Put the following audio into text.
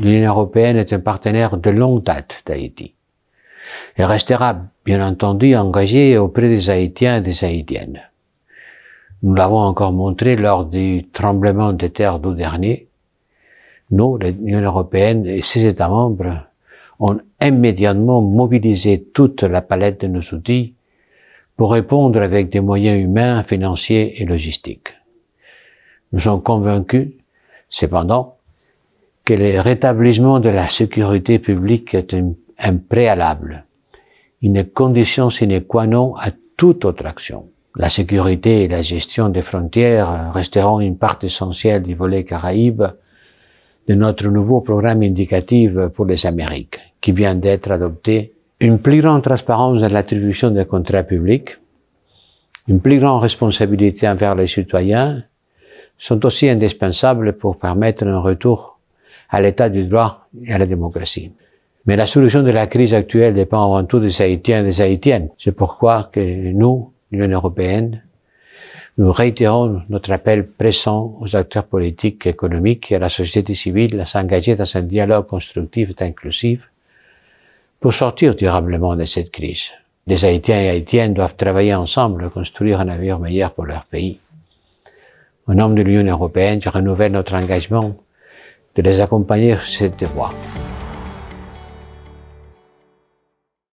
l'Union européenne est un partenaire de longue date d'Haïti et restera bien entendu engagée auprès des Haïtiens et des Haïtiennes. Nous l'avons encore montré lors du tremblement de terre d'août dernier. Nous, l'Union européenne et ses États membres, ont immédiatement mobilisé toute la palette de nos outils pour répondre avec des moyens humains, financiers et logistiques. Nous sommes convaincus, cependant, que le rétablissement de la sécurité publique est un, préalable, une condition sine qua non à toute autre action. La sécurité et la gestion des frontières resteront une part essentielle du volet Caraïbes de notre nouveau programme indicatif pour les Amériques, qui vient d'être adopté. Une plus grande transparence dans l'attribution des contrats publics, une plus grande responsabilité envers les citoyens sont aussi indispensables pour permettre un retour à l'état du droit et à la démocratie. Mais la solution de la crise actuelle dépend avant tout des Haïtiens et des Haïtiennes. C'est pourquoi que nous, l'Union européenne, nous réitérons notre appel pressant aux acteurs politiques, économiques et à la société civile à s'engager dans un dialogue constructif et inclusif pour sortir durablement de cette crise. Les Haïtiens et Haïtiennes doivent travailler ensemble pour construire un avenir meilleur pour leur pays. Au nom de l'Union européenne, je renouvelle notre engagement les accompagner, sur cette voie.